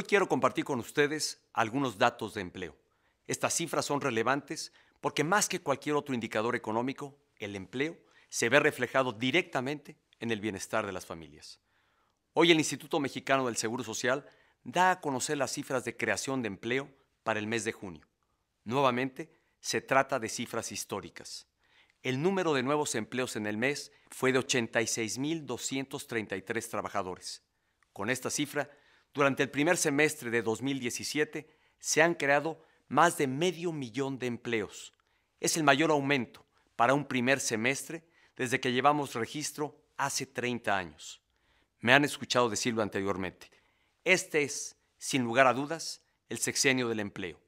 Hoy quiero compartir con ustedes algunos datos de empleo. Estas cifras son relevantes porque más que cualquier otro indicador económico, el empleo se ve reflejado directamente en el bienestar de las familias. Hoy el Instituto Mexicano del Seguro Social da a conocer las cifras de creación de empleo para el mes de junio. Nuevamente, se trata de cifras históricas. El número de nuevos empleos en el mes fue de 86.233 trabajadores. Con esta cifra, durante el primer semestre de 2017 se han creado más de medio millón de empleos. Es el mayor aumento para un primer semestre desde que llevamos registro hace 30 años. Me han escuchado decirlo anteriormente. Este es, sin lugar a dudas, el sexenio del empleo.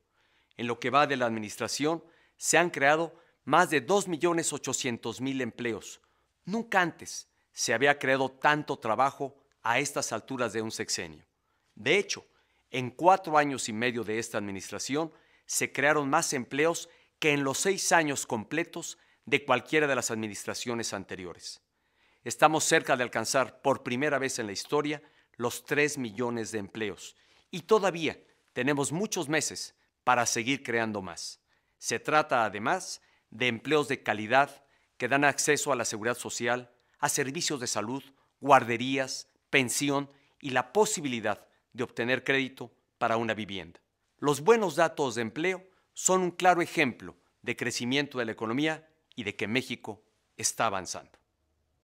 En lo que va de la administración, se han creado más de 2.800.000 empleos. Nunca antes se había creado tanto trabajo a estas alturas de un sexenio. De hecho, en cuatro años y medio de esta administración se crearon más empleos que en los seis años completos de cualquiera de las administraciones anteriores. Estamos cerca de alcanzar por primera vez en la historia los tres millones de empleos y todavía tenemos muchos meses para seguir creando más. Se trata además de empleos de calidad que dan acceso a la seguridad social, a servicios de salud, guarderías, pensión y la posibilidad de obtener crédito para una vivienda. Los buenos datos de empleo son un claro ejemplo de crecimiento de la economía y de que México está avanzando.